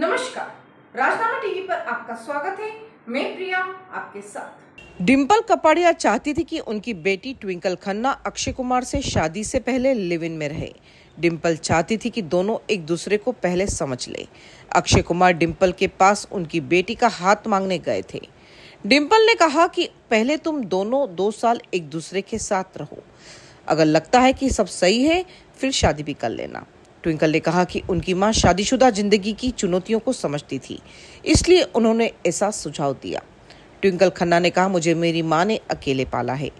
नमस्कार राजनामा टीवी पर आपका स्वागत है मैं प्रिया आपके साथ डिंपल कपाड़िया चाहती थी कि उनकी बेटी ट्विंकल खन्ना अक्षय कुमार से शादी से पहले लिव इन में रहे डिंपल चाहती थी कि दोनों एक दूसरे को पहले समझ ले अक्षय कुमार डिंपल के पास उनकी बेटी का हाथ मांगने गए थे डिंपल ने कहा कि पहले तुम दोनों दो साल एक दूसरे के साथ रहो अगर लगता है कि सब सही है फिर शादी भी कर लेना ट्विंकल ने कहा कि उनकी मां शादीशुदा जिंदगी की चुनौतियों को समझती थी इसलिए उन्होंने ऐसा सुझाव दिया ट्विंकल खन्ना ने कहा मुझे मेरी माँ ने अकेले पाला है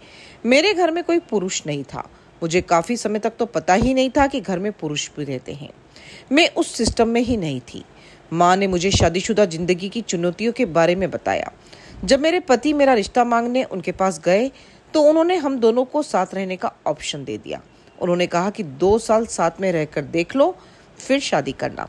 मेरे घर में कोई पुरुष नहीं था मुझे काफ़ी समय तक तो पता ही नहीं था कि घर में पुरुष भी रहते हैं मैं उस सिस्टम में ही नहीं थी माँ ने मुझे शादीशुदा जिंदगी की चुनौतियों के बारे में बताया जब मेरे पति मेरा रिश्ता मांगने उनके पास गए तो उन्होंने हम दोनों को साथ रहने का ऑप्शन दे दिया उन्होंने कहा कि दो साल साथ में रहकर देख लो फिर शादी करना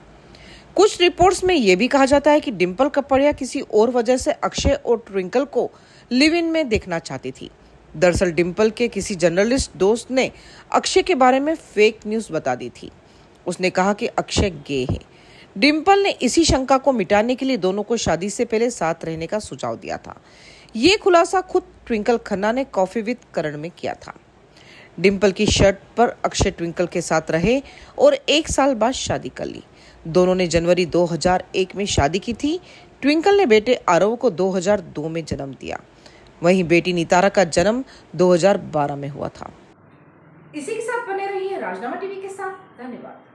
कुछ रिपोर्ट्स में यह भी कहा जाता है कि डिम्पल कपड़िया किसी और वजह से अक्षय और ट्विंकल को लिव इन में देखना चाहती थी दरअसल डिम्पल के किसी जर्नलिस्ट दोस्त ने अक्षय के बारे में फेक न्यूज बता दी थी उसने कहा कि अक्षय गे है डिम्पल ने इसी शंका को मिटाने के लिए दोनों को शादी से पहले साथ रहने का सुझाव दिया था ये खुलासा खुद ट्विंकल खन्ना ने कॉफी विद करण में किया था डिम्पल की शर्ट पर अक्षय ट्विंकल के साथ रहे और एक साल बाद शादी कर ली दोनों ने जनवरी 2001 में शादी की थी ट्विंकल ने बेटे आरव को 2002 में जन्म दिया वहीं बेटी नितारा का जन्म 2012 में हुआ था इसी के साथ बने रहिए राजनामा टीवी के साथ धन्यवाद